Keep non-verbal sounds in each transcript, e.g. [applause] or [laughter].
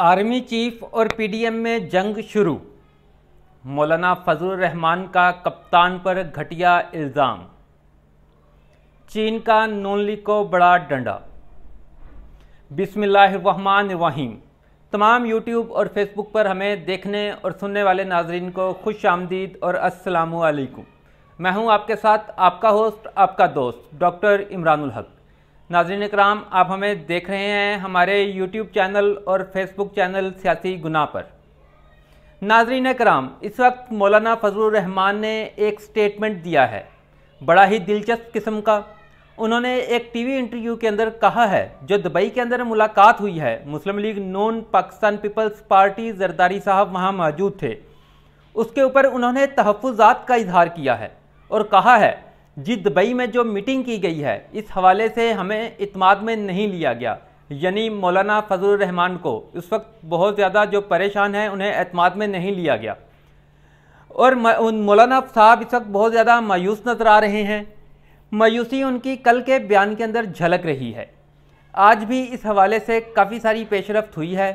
army chief और PDM में जंग शुरू मौलाना फजल रहमान का कप्तान पर घटिया इल्ज़ाम चीन का नून लीग को बड़ा डंडा बिसमान वहीम तमाम यूट्यूब और फेसबुक पर हमें देखने और सुनने वाले नाजरन को खुश आमदीद और असलकुम मैं हूं आपके साथ आपका होस्ट आपका दोस्त डॉक्टर इमरानुल हक नाजरन कराम आप हमें देख रहे हैं हमारे यूट्यूब चैनल और फेसबुक चैनल सियासी गुना पर नाजरन कराम इस वक्त मौलाना फजल रहमान ने एक स्टेटमेंट दिया है बड़ा ही दिलचस्प किस्म का उन्होंने एक टीवी इंटरव्यू के अंदर कहा है जो दुबई के अंदर मुलाकात हुई है Muslim League Noon Pakistan Peoples Party Zardari साहब वहाँ मौजूद थे उसके ऊपर उन्होंने तहफ़ात का इजहार किया है और कहा है जी दुबई में जो मीटिंग की गई है इस हवाले से हमें इतमाद में नहीं लिया गया यानी मौलाना फजल रहमान को उस वक्त बहुत ज़्यादा जो परेशान हैं उन्हें अतमाद में नहीं लिया गया और मौलाना साहब इस वक्त बहुत ज़्यादा मायूस नज़र आ रहे हैं मायूसी उनकी कल के बयान के अंदर झलक रही है आज भी इस हवाले से काफ़ी सारी पेशरफ हुई है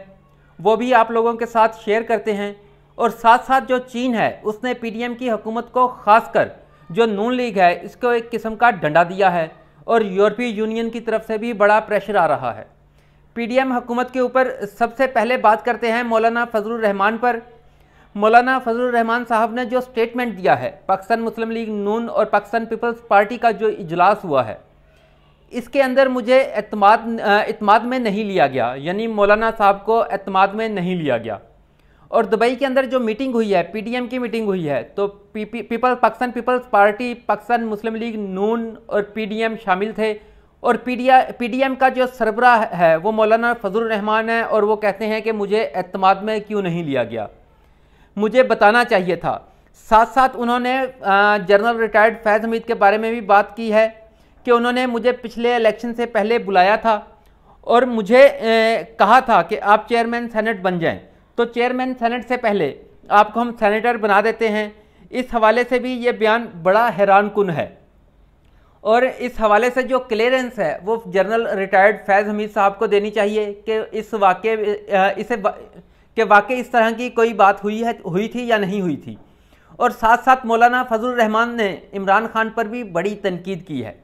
वो भी आप लोगों के साथ शेयर करते हैं और साथ साथ जो चीन है उसने पीडीएम की हुकूमत को खासकर जो नून लीग है इसको एक किस्म का डंडा दिया है और यूरोपीय यूनियन की तरफ से भी बड़ा प्रेशर आ रहा है पीडीएम हुकूमत के ऊपर सबसे पहले बात करते हैं मौलाना फजल रहमान पर मौलाना फजल रहमान साहब ने जो स्टेटमेंट दिया है पाकिस्तान मुस्लिम लीग नून और पाकिस्तान पीपल्स पार्टी का जो इजलास हुआ है इसके अंदर मुझे एतमाद एतमाद में नहीं लिया गया यानी मौलाना साहब को एतमाद में नहीं लिया गया और दुबई के अंदर जो मीटिंग हुई है पीडीएम की मीटिंग हुई है तो people P, Pakistan Peoples Party Pakistan Muslim League Noon और पीडीएम शामिल थे और पीडीएम का जो सरबरा है वो मौलाना फजल रहमान है और वो कहते हैं कि मुझे अतमाद में क्यों नहीं लिया गया मुझे बताना चाहिए था साथ साथ उन्होंने जनरल रिटायर्ड फैज़ हमीद के बारे में भी बात की है कि उन्होंने मुझे पिछले इलेक्शन से पहले बुलाया था और मुझे कहा था कि आप चेयरमैन सेनेट बन जाएँ तो चेयरमैन सेनेट से पहले आपको हम सेनेटर बना देते हैं इस हवाले से भी ये बयान बड़ा हैरान कन है और इस हवाले से जो क्लियरेंस है वो जनरल रिटायर्ड फैज़ हमीद साहब को देनी चाहिए कि इस वाक्य इसे के वाकई इस तरह की कोई बात हुई है हुई थी या नहीं हुई थी और साथ साथ मौलाना फजल रहमान ने इमरान खान पर भी बड़ी तनकीद की है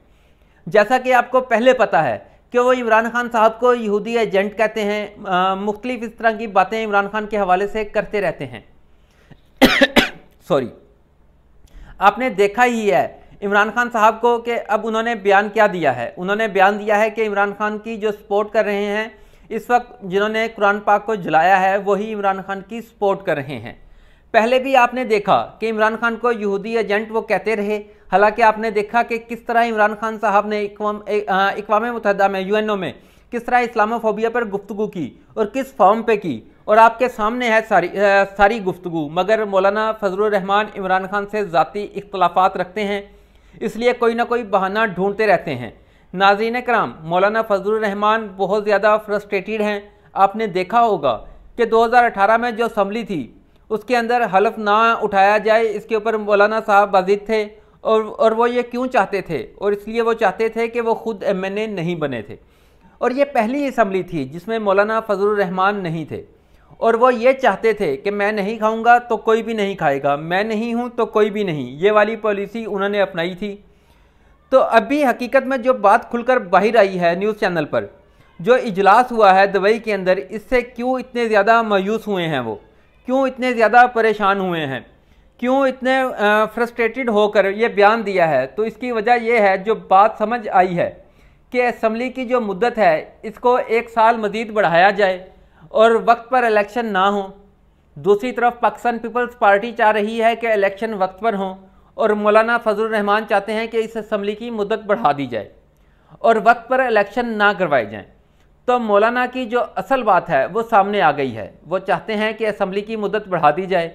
जैसा कि आपको पहले पता है कि वो इमरान खान साहब को यहूदी एजेंट कहते हैं मुख्तलिफ इस तरह की बातें इमरान खान के हवाले से करते रहते हैं सॉरी [coughs] आपने देखा ही है इमरान खान साहब को कि अब उन्होंने बयान क्या दिया है उन्होंने बयान दिया है कि इमरान खान की जो सपोर्ट कर रहे हैं इस वक्त जिन्होंने कुरान पाक को जलाया है वही इमरान खान की सपोर्ट कर रहे हैं पहले भी आपने देखा कि इमरान खान को यहूदी एजेंट वो कहते रहे हालांकि आपने देखा कि किस तरह इमरान खान साहब ने इकवाम मुतहदा में यूएनओ में किस तरह इस्लामोफोबिया पर गुफ्तु की और किस फॉर्म पे की और आपके सामने है सारी आ, सारी गुफ्तु मगर मौलाना फजलरहमान इमरान खान से ज़ाती इख्लाफात रखते हैं इसलिए कोई ना कोई बहाना ढूंढते रहते हैं नाजीन कराम मौलाना फजलरहमान बहुत ज़्यादा फ्रस्ट्रेटेड हैं आपने देखा होगा कि 2018 में जो असम्बली थी उसके अंदर हलफ ना उठाया जाए इसके ऊपर मौलाना साहब बाजिद थे और और वो ये क्यों चाहते थे और इसलिए वो चाहते थे कि वो ख़ुद एम नहीं बने थे और ये पहली असम्बली थी जिसमें मौलाना फजल रहमान नहीं थे और वो ये चाहते थे कि मैं नहीं खाऊंगा तो कोई भी नहीं खाएगा मैं नहीं हूँ तो कोई भी नहीं ये वाली पॉलिसी उन्होंने अपनाई थी तो अभी हकीकत में जो बात खुलकर बाहर आई है न्यूज़ चैनल पर जो इजलास हुआ है दुबई के अंदर इससे क्यों इतने ज़्यादा मायूस हुए हैं वो क्यों इतने ज़्यादा परेशान हुए हैं क्यों इतने फ्रस्ट्रेटेड होकर ये बयान दिया है तो इसकी वजह यह है जो बात समझ आई है कि असम्बली की जो मुद्दत है इसको एक साल मज़ीद बढ़ाया जाए और वक्त पर इलेक्शन ना हो दूसरी तरफ पाकिस्तान पीपल्स पार्टी चाह रही है कि इलेक्शन वक्त पर हों और मौलाना फजल रहमान चाहते हैं कि इस असम्बली की मुद्दत बढ़ा दी जाए और वक्त पर इलेक्शन ना करवाए जाएँ तो मौलाना की जो असल बात है वो सामने आ गई है वो चाहते हैं कि असम्बली की मुदत बढ़ा दी जाए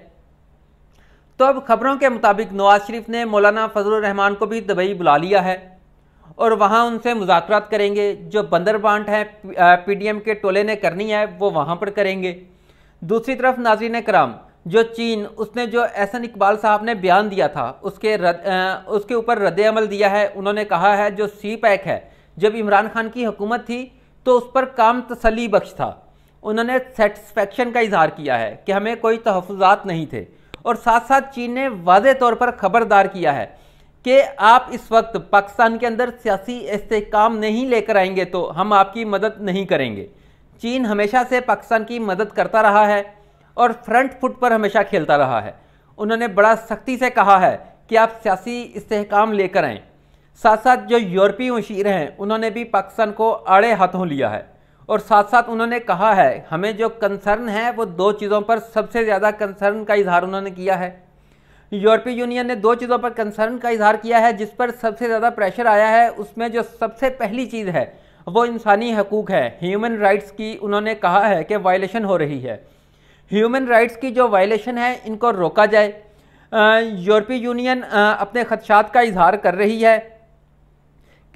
तो अब खबरों के मुताबिक नवाज शरीफ ने मौलाना फजल रहमान को भी दुबई बुला लिया है और वहाँ उनसे मुजाकर करेंगे जो बंदरबांट हैं पीडीएम के टोले ने करनी है वो वहाँ पर करेंगे दूसरी तरफ नाजरीन कराम जो चीन उसने जो एहसन इकबाल साहब ने बयान दिया था उसके रद आ, उसके ऊपर रद्द अमल दिया है उन्होंने कहा है जो सी पैक है जब इमरान खान की हुकूमत थी तो उस पर काम तसली बख्श था उन्होंने सेटिस्फैक्शन का इजहार किया है कि हमें कोई तहफात नहीं थे और साथ साथ चीन ने वाज तौर पर खबरदार किया है कि आप इस वक्त पाकिस्तान के अंदर सियासी इसकाम नहीं लेकर आएंगे तो हम आपकी मदद नहीं करेंगे चीन हमेशा से पाकिस्तान की मदद करता रहा है और फ्रंट फुट पर हमेशा खेलता रहा है उन्होंने बड़ा सख्ती से कहा है कि आप सियासी इसकाम लेकर आएँ साथ साथ जो यूरोपीय मशीर हैं उन्होंने भी पाकिस्तान को आड़े हाथों लिया है और साथ साथ उन्होंने कहा है हमें जो कंसर्न है वो दो चीज़ों पर सबसे ज़्यादा कंसर्न का इजहार उन्होंने किया है यूरोपीय यूनियन ने दो चीज़ों पर कंसर्न का इजहार किया है जिस पर सबसे ज़्यादा प्रेशर आया है उसमें जो सबसे पहली चीज़ है वो इंसानी हकूक़ है ह्यूमन राइट्स की उन्होंने कहा है कि वायलेशन हो रही है ह्यूमन राइट्स की जो वायलेशन है इनको रोका जाए यूरोपीय यूनियन अपने खदशात का इजहार कर रही है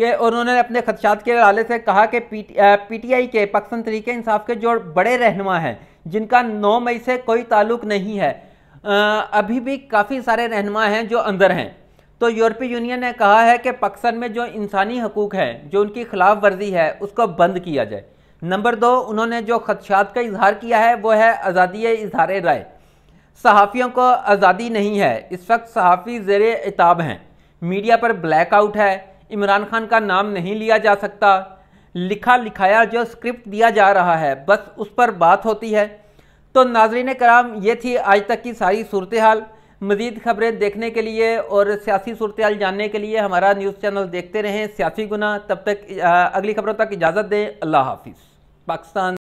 कि उन्होंने अपने खदशात के हवाले से कहा कि पी पीटीआई के पाकिस्तान तरीके इंसाफ के जो बड़े रहनुमा हैं जिनका 9 मई से कोई ताल्लुक नहीं है आ, अभी भी काफ़ी सारे रहनुमा हैं जो अंदर हैं तो यूरोपीय यूनियन ने कहा है कि पाकिस्तान में जो इंसानी हकूक़ हैं जो उनकी खिलाफ वर्जी है उसको बंद किया जाए नंबर दो उन्होंने जो खदशात का इजहार किया है वो है आज़ादी इजहार राय सहाफ़ियों को आज़ादी नहीं है इस वक्त सहाफ़ी जेर एताब हैं मीडिया पर ब्लैकआउट है इमरान खान का नाम नहीं लिया जा सकता लिखा लिखाया जो स्क्रिप्ट दिया जा रहा है बस उस पर बात होती है तो नाजरीन कराम ये थी आज तक की सारी सूरत हाल मज़ीद खबरें देखने के लिए और सियासी सूरत हाल जानने के लिए हमारा न्यूज़ चैनल देखते रहें सियासी गुना तब तक अगली खबरों तक इजाज़त दें अल्लाह हाफिज़ पाकिस्तान